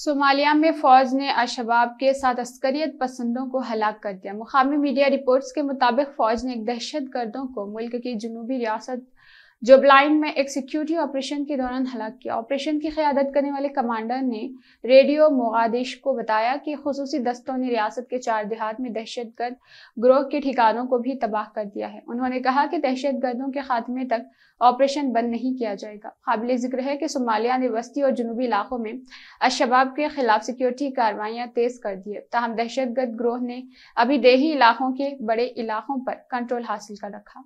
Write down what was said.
Somalia में फौज ने अशबाब के साथ अस्करियत पसंदों को हलाक कर दिया मुकामी मीडिया रिपोर्ट्स के मुताबिक फौज ने दहशत गर्दों को मुल्क की जनूबी रियासत जो ब्लाइंड में एक सिक्योरिटी ऑपरेशन के दौरान हलाक किया ऑपरेशन की क्यादत करने वाले कमांडर ने रेडियो मोगादिश को बताया कि खसूसी दस्तों ने रियासत के चार देहात में दहशत गर्द ग्रोह के ठिकानों को भी तबाह कर दिया है उन्होंने कहा कि दहशत गर्दों के खात्मे तक ऑपरेशन बंद नहीं किया जाएगा काबिल जिक्र है कि सोमालिया ने वस्ती और जनूबी इलाकों में अशबाब के खिलाफ सिक्योरिटी कार्रवाइयाँ तेज कर दी है तहम दहशत गर्द ग्रोह ने अभी देही इलाकों के बड़े इलाकों पर कंट्रोल हासिल कर रखा